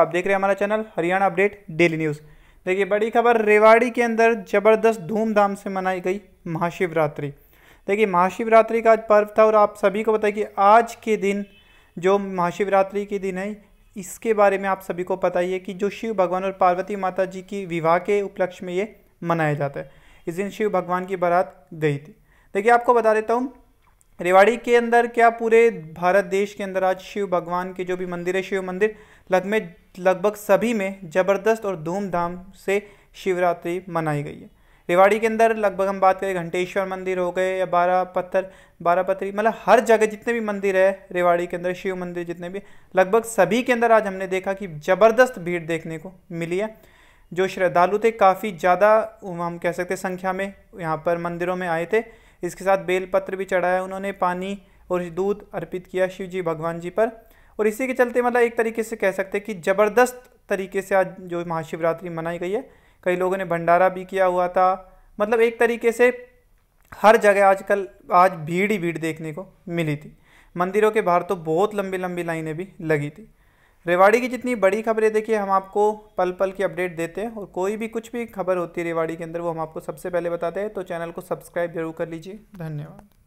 आप देख रहे हैं हमारा channel Haryana update daily news देखिए बड़ी खबर रेवाड़ी के अंदर जबरदस्त धूमधाम से मनाई गई महाशिवरात्रि देखिए महाशिवरात्रि का आज पर्व था और आप सभी को बताइए कि आज के दिन जो महाशिवरात्रि के दिन है इसके बारे में आप सभी को पता ही है कि जो शिव भगवान और पार्वती माता जी की विवाह के उपलक्ष्य में ये मनाया जाता है इस दिन शिव भगवान की बारात गई थी देखिए आपको बता देता हूँ रेवाड़ी के अंदर क्या पूरे भारत देश के अंदर आज शिव भगवान के जो भी मंदिर है शिव मंदिर लग में लगभग सभी में ज़बरदस्त और धूमधाम से शिवरात्रि मनाई गई है रेवाड़ी के अंदर लगभग हम बात करें घंटेश्वर मंदिर हो गए या बारह पत्थर बारह पत्थरी मतलब हर जगह जितने भी मंदिर है रेवाड़ी के अंदर शिव मंदिर जितने भी लगभग सभी के अंदर आज हमने देखा कि ज़बरदस्त भीड़ देखने को मिली है जो श्रद्धालु थे काफ़ी ज़्यादा हम कह सकते संख्या में यहाँ पर मंदिरों में आए थे इसके साथ बेलपत्र भी चढ़ाया उन्होंने पानी और दूध अर्पित किया शिव जी भगवान जी पर और इसी के चलते मतलब एक तरीके से कह सकते हैं कि ज़बरदस्त तरीके से आज जो महाशिवरात्रि मनाई गई है कई लोगों ने भंडारा भी किया हुआ था मतलब एक तरीके से हर जगह आजकल आज भीड़ ही भीड़ देखने को मिली थी मंदिरों के बाहर तो बहुत लंबी लंबी लाइनें भी लगी थी रेवाड़ी की जितनी बड़ी खबरें देखिए हम आपको पल पल की अपडेट देते हैं और कोई भी कुछ भी खबर होती है रेवाड़ी के अंदर वो हम आपको सबसे पहले बताते हैं तो चैनल को सब्सक्राइब जरूर कर लीजिए धन्यवाद